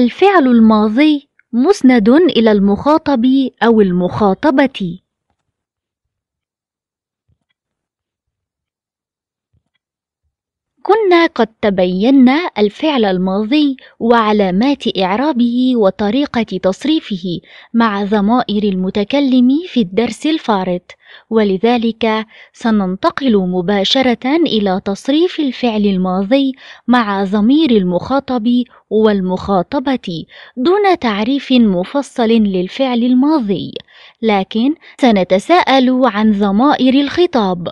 الفعل الماضي مسند إلى المخاطب أو المخاطبة كنا قد تبينا الفعل الماضي وعلامات إعرابه وطريقة تصريفه مع ضمائر المتكلم في الدرس الفارط، ولذلك سننتقل مباشرة إلى تصريف الفعل الماضي مع ضمير المخاطب والمخاطبة دون تعريف مفصل للفعل الماضي، لكن سنتساءل عن ضمائر الخطاب.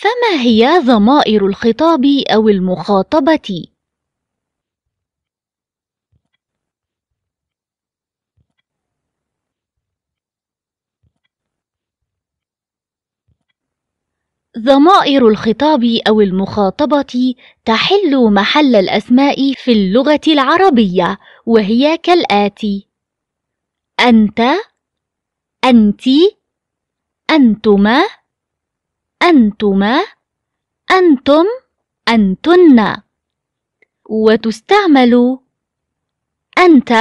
فما هي ضمائر الخطاب أو المخاطبة؟ ضمائر الخطاب أو المخاطبة تحل محل الأسماء في اللغة العربية وهي كالآتي: أنت، أنتِ، أنتما، أنتما أنتم أنتن وتستعمل أنت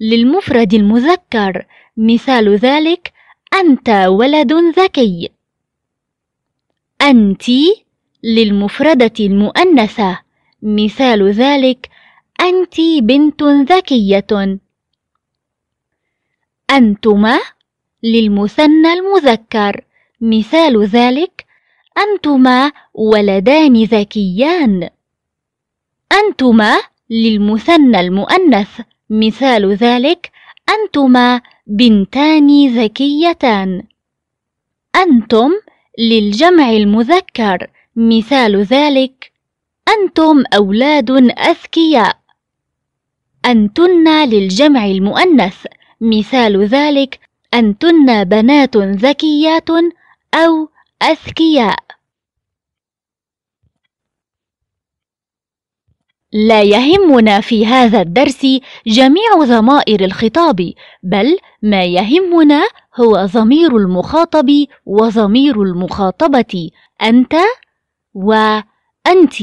للمفرد المذكر مثال ذلك أنت ولد ذكي أنتِ للمفردة المؤنثة مثال ذلك أنتِ بنت ذكية أنتما للمثنى المذكر مثال ذلك أنتما ولدان ذكيان أنتما للمثنى المؤنث مثال ذلك أنتما بنتان ذكيتان أنتم للجمع المذكر مثال ذلك أنتم أولاد أذكياء أنتن للجمع المؤنث مثال ذلك أنتن بنات ذكيات أو أذكياء لا يهمنا في هذا الدرس جميع ضمائر الخطاب بل ما يهمنا هو ضمير المخاطب وضمير المخاطبه انت وانتِ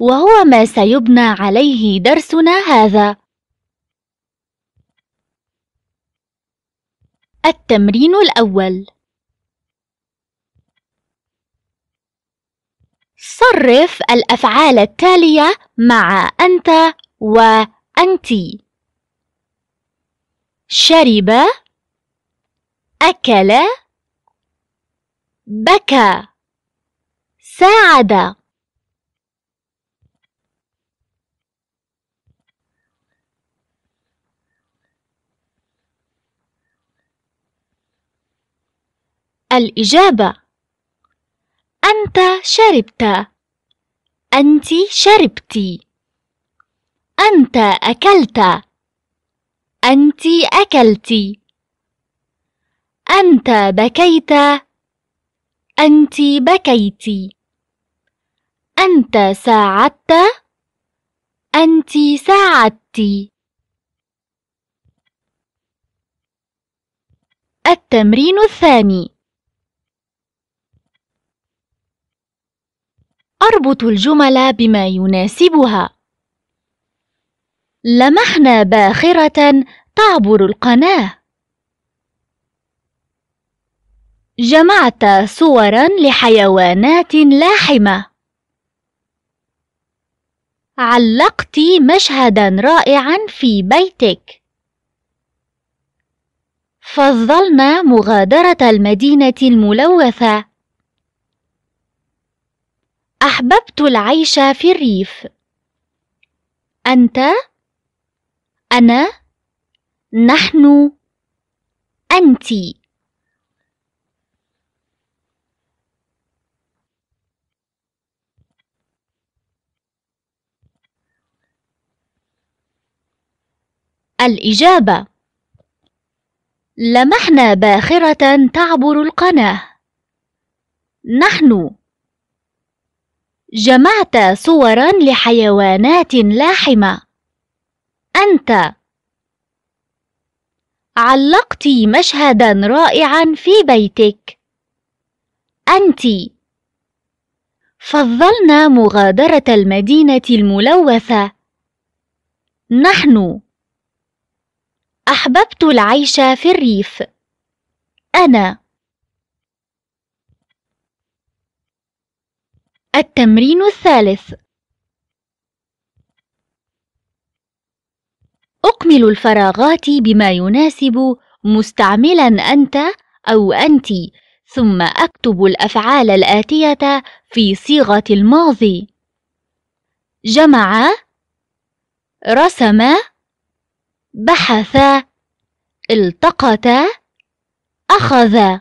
وهو ما سيبنى عليه درسنا هذا التمرين الاول صرف الأفعال التالية مع أنت وأنتِ شرب أكل بكى ساعد الإجابة أنت شربت أنت شربتِ أنت أكلت أنت أكلتِ أنت بكيت أنت بكيتِ أنت ساعدت أنت ساعدتِ التمرين الثاني أربط الجمل بما يناسبها لمحنا باخرة تعبر القناة جمعت صورا لحيوانات لاحمة علقت مشهدا رائعا في بيتك فضلنا مغادرة المدينة الملوثة أحببت العيش في الريف أنت أنا نحن أنتِ الإجابة لمحنا باخرة تعبر القناة نحن جمعت صورا لحيوانات لاحمة. أنت علقت مشهدا رائعا في بيتك. أنتِ فضلنا مغادرة المدينة الملوثة. نحن أحببت العيش في الريف. أنا التمرين الثالث أكمل الفراغات بما يناسب مستعملا أنت أو أنتِ ثم أكتب الأفعال الآتية في صيغة الماضي جمع رسم بحث التقط أخذ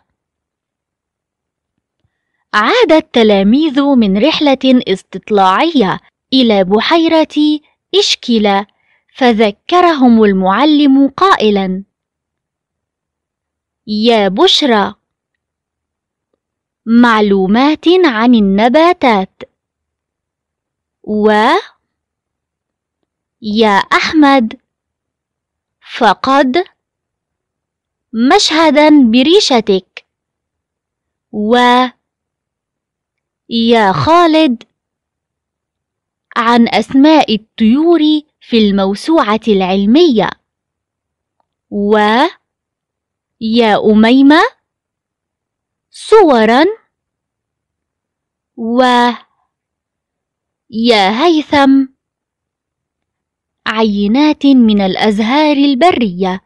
عاد التلاميذ من رحلة استطلاعية إلى بحيرة إشكلة فذكرهم المعلم قائلا يا بشرى معلومات عن النباتات و يا أحمد فقد مشهدا بريشتك و يا خالد عن أسماء الطيور في الموسوعة العلمية و يا أميمة صورا و يا هيثم عينات من الأزهار البرية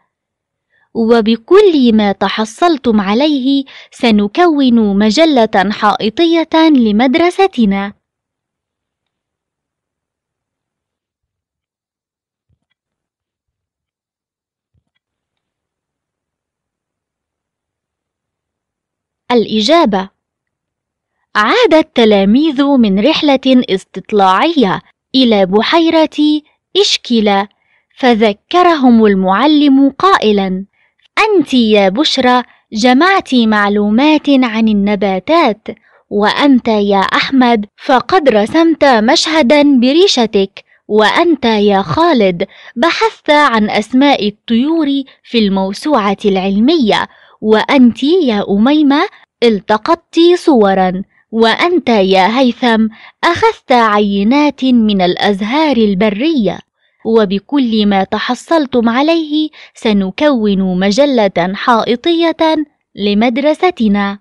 وبكل ما تحصلتم عليه سنكون مجلة حائطية لمدرستنا الإجابة عاد التلاميذ من رحلة استطلاعية إلى بحيرة إشكلة فذكرهم المعلم قائلاً أنت يا بشرى جمعت معلومات عن النباتات وأنت يا أحمد فقد رسمت مشهدا بريشتك وأنت يا خالد بحثت عن أسماء الطيور في الموسوعة العلمية وأنت يا أميمة التقطت صورا وأنت يا هيثم أخذت عينات من الأزهار البرية وبكل ما تحصلتم عليه سنكون مجلة حائطية لمدرستنا